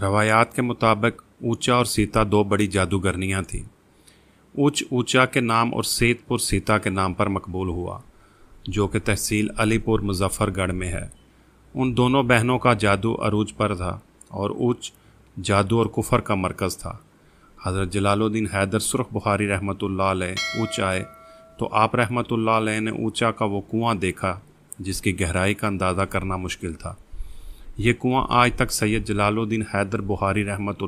रवायात के मुताबिक ऊंचा और सीता दो बड़ी जादूगरनियाँ थीं ऊंच ऊंचा के नाम और सेतपुर सीता के नाम पर मकबूल हुआ जो कि तहसील अलीपुर मुजफ्फरगढ़ में है उन दोनों बहनों का जादू अरूज पर था और ऊंच जादू और कुफर का मरकज़ था हज़रत जलालुद्दीन हैदर सुरख बुखारी रहमत ऊँच आए तो आप रहमत ने ऊँचा का वो कुआं देखा जिसकी गहराई का अंदाज़ा करना मुश्किल था ये कुआं आज तक सैयद जलालुद्दीन हैदर बुहारी रहमत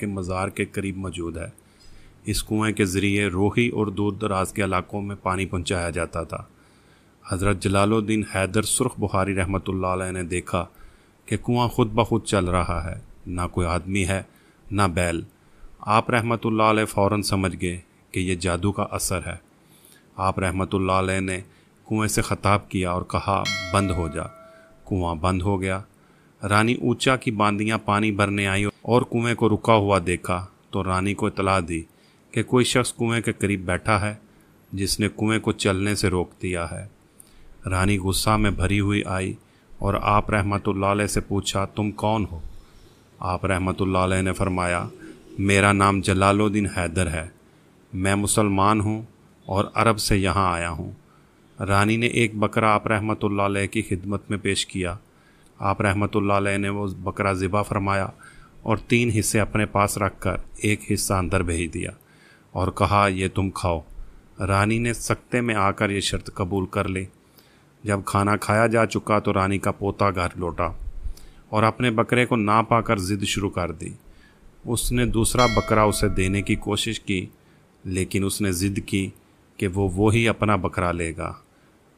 के मज़ार के करीब मौजूद है इस कुएं के ज़रिए रोही और दूर दराज के इलाकों में पानी पहुंचाया जाता था हज़रत जलालुद्दीन हैदर सुर्ख बुहारी रहमत ने देखा कि कुआं खुद ब खुद चल रहा है ना कोई आदमी है ना बैल आप रहमत फ़ौर समझ गए कि यह जादू का असर है आप रहमत ने कुएं से ख़ताब किया और कहा बंद हो जा कुआं बंद हो गया रानी ऊंचा की बांदियां पानी भरने आई और कुएं को रुका हुआ देखा तो रानी को इतला दी कि कोई शख्स कुएं के करीब बैठा है जिसने कुएं को चलने से रोक दिया है रानी गुस्सा में भरी हुई आई और आप रहमतुल्लाह से पूछा तुम कौन हो आप रहमतुल्लाह ने फरमाया मेरा नाम जलालुद्दीन हैदर है मैं मुसलमान हूँ और अरब से यहाँ आया हूँ रानी ने एक बकरा आप रहमतुल्लाह की खिदमत में पेश किया आप रहमत ने वो बकरा ज़िबा फरमाया और तीन हिस्से अपने पास रखकर एक हिस्सा अंदर भेज दिया और कहा ये तुम खाओ रानी ने सख्ते में आकर ये शर्त कबूल कर ली जब खाना खाया जा चुका तो रानी का पोता घर लौटा और अपने बकरे को ना पाकर ज़िद शुरू कर दी उसने दूसरा बकरा उसे देने की कोशिश की लेकिन उसने ज़िद की कि वो वो ही अपना बकरा लेगा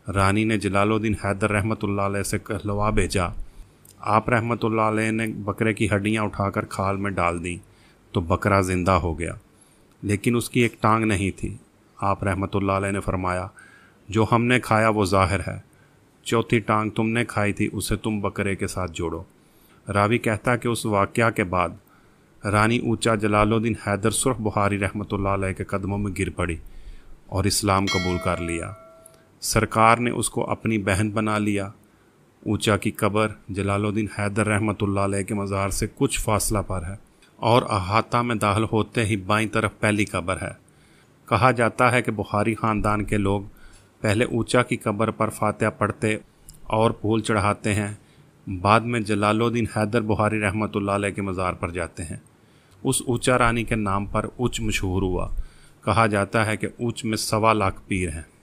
रानी ने जलालुद्दीन हैदर रहमत से कहलवा भेजा आप रहमत ने बकरे की हड्डियाँ उठाकर खाल में डाल दी तो बकरा ज़िंदा हो गया लेकिन उसकी एक टांग नहीं थी आप रहमत ने फरमाया जो हमने खाया वो ज़ाहिर है चौथी टांग तुमने खाई थी उसे तुम बकरे के साथ जोड़ो रावी कहता कि उस वाक़ के बाद रानी ऊंचा जलालुद्दीन हैदर सुरख बुहारी रहमत के कदमों में गिर पड़ी और इस्लाम कबूल कर लिया सरकार ने उसको अपनी बहन बना लिया ऊंचा की कबर जलालुद्दीन हैदर रहमतुल्लाह के मज़ार से कुछ फासला पर है और अहाता में दाखिल होते ही बाई तरफ पहली कबर है कहा जाता है कि बुखारी ख़ानदान के लोग पहले ऊंचा की कब्र पर फातह पढ़ते और फूल चढ़ाते हैं बाद में जलालुद्दीन हैदर बुहारी रहमत के मज़ार पर जाते हैं उस ऊंचा रानी के नाम पर उच मशहूर हुआ कहा जाता है कि उच में सवा लाख पीर हैं